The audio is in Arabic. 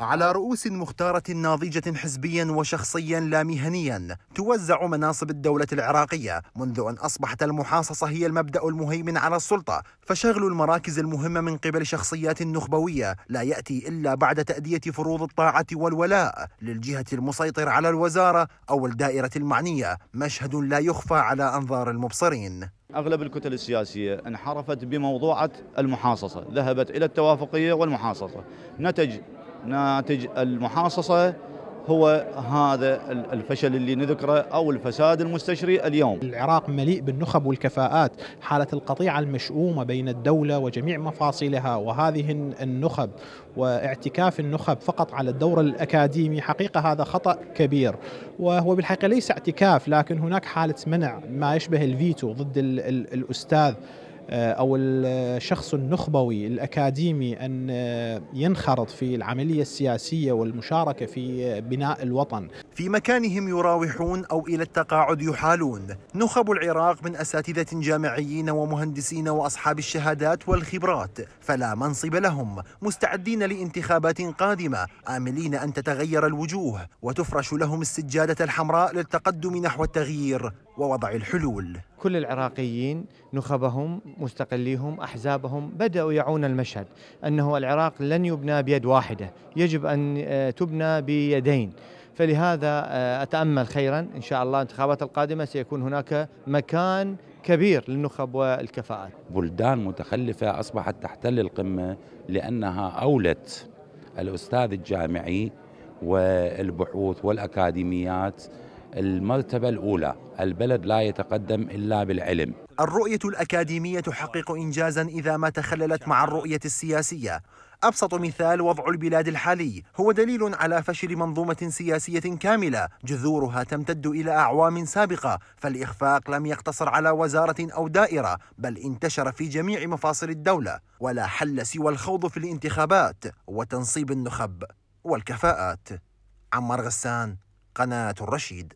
على رؤوس مختارة ناضجة حزبيا وشخصيا لا مهنيا توزع مناصب الدولة العراقية منذ أن أصبحت المحاصصة هي المبدأ المهيمن على السلطة فشغل المراكز المهمة من قبل شخصيات نخبوية لا يأتي إلا بعد تأدية فروض الطاعة والولاء للجهة المسيطر على الوزارة أو الدائرة المعنية مشهد لا يخفى على أنظار المبصرين أغلب الكتل السياسية انحرفت بموضوعة المحاصصة ذهبت إلى التوافقية والمحاصصة نتج ناتج المحاصصة هو هذا الفشل اللي نذكره او الفساد المستشري اليوم. العراق مليء بالنخب والكفاءات، حاله القطيعه المشؤومه بين الدوله وجميع مفاصلها وهذه النخب واعتكاف النخب فقط على الدور الاكاديمي حقيقه هذا خطا كبير، وهو بالحقيقه ليس اعتكاف لكن هناك حاله منع ما يشبه الفيتو ضد الاستاذ. آه، او الشخص النخبوي الاكاديمي ان آه، ينخرط في العمليه السياسيه والمشاركه في آه، بناء الوطن. في مكانهم يراوحون او الى التقاعد يحالون، نخب العراق من اساتذه جامعيين ومهندسين واصحاب الشهادات والخبرات، فلا منصب لهم، مستعدين لانتخابات قادمه، املين ان تتغير الوجوه وتفرش لهم السجاده الحمراء للتقدم نحو التغيير ووضع الحلول. كل العراقيين نخبهم مستقليهم أحزابهم بدأوا يعون المشهد أنه العراق لن يبنى بيد واحدة يجب أن آه، تبنى بيدين فلهذا آه، أتأمل خيرا إن شاء الله الانتخابات القادمة سيكون هناك مكان كبير للنخب والكفاءات بلدان متخلفة أصبحت تحتل القمة لأنها أولت الأستاذ الجامعي والبحوث والأكاديميات المرتبة الأولى البلد لا يتقدم إلا بالعلم الرؤية الأكاديمية تحقق إنجازا إذا ما تخللت مع الرؤية السياسية أبسط مثال وضع البلاد الحالي هو دليل على فشل منظومة سياسية كاملة جذورها تمتد إلى أعوام سابقة فالإخفاق لم يقتصر على وزارة أو دائرة بل انتشر في جميع مفاصل الدولة ولا حل سوى الخوض في الانتخابات وتنصيب النخب والكفاءات عمار غسان قناة الرشيد